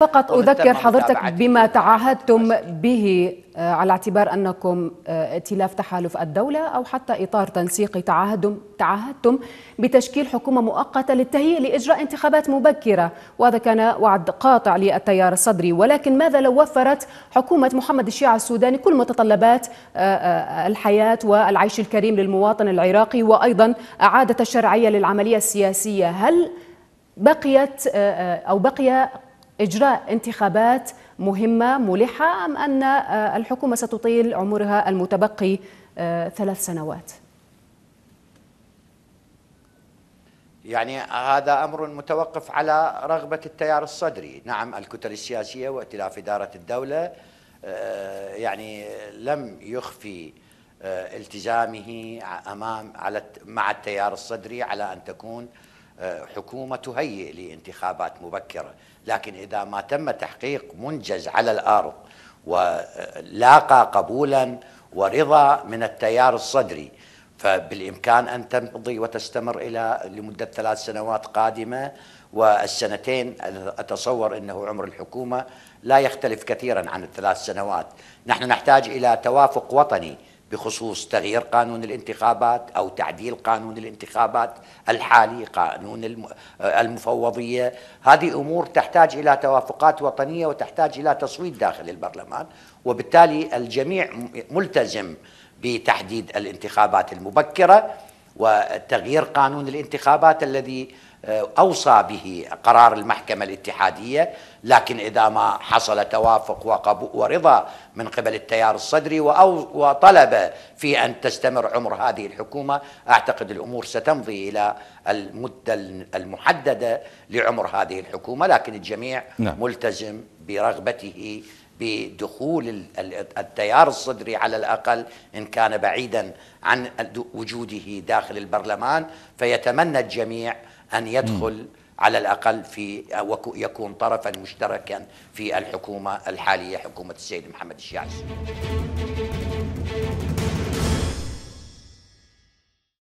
فقط أذكر حضرتك بما تعهدتم به آه، على اعتبار أنكم آه، ائتلاف تحالف الدولة أو حتى إطار تنسيقي تعهدتم تعهدتم بتشكيل حكومة مؤقتة للتهيئة لإجراء انتخابات مبكرة وهذا كان وعد قاطع للتيار الصدري ولكن ماذا لو وفرت حكومة محمد الشيعة السوداني كل متطلبات آه، الحياة والعيش الكريم للمواطن العراقي وأيضا إعادة الشرعية للعملية السياسية هل بقيت أو بقي إجراء انتخابات مهمة ملحة أم أن آه، الحكومة ستطيل عمرها المتبقي آه، ثلاث سنوات؟ يعني هذا امر متوقف على رغبه التيار الصدري، نعم الكتل السياسيه وائتلاف اداره الدوله آه، يعني لم يخفي التزامه امام على مع التيار الصدري على ان تكون آه، حكومة تهيئ لانتخابات مبكرة لكن إذا ما تم تحقيق منجز على الأرض ولاقى قبولا ورضا من التيار الصدري فبالإمكان أن تمضي وتستمر إلى لمدة ثلاث سنوات قادمة والسنتين أتصور أنه عمر الحكومة لا يختلف كثيرا عن الثلاث سنوات نحن نحتاج إلى توافق وطني بخصوص تغيير قانون الانتخابات او تعديل قانون الانتخابات الحالي قانون آه، المفوضيه هذه امور تحتاج الى توافقات وطنيه وتحتاج الى تصويت داخل البرلمان وبالتالي الجميع ملتزم بتحديد الانتخابات المبكره وتغيير قانون الانتخابات الذي آه، أوصى به قرار المحكمة الاتحادية لكن إذا ما حصل توافق ورضا من قبل التيار الصدري وطلب في أن تستمر عمر هذه الحكومة أعتقد الأمور ستمضي إلى المدة المحددة لعمر هذه الحكومة لكن الجميع نعم. ملتزم برغبته بدخول التيار الصدري على الاقل ان كان بعيدا عن وجوده داخل البرلمان فيتمنى الجميع ان يدخل على الاقل في يكون طرفا مشتركا في الحكومه الحاليه حكومه السيد محمد الشاعسي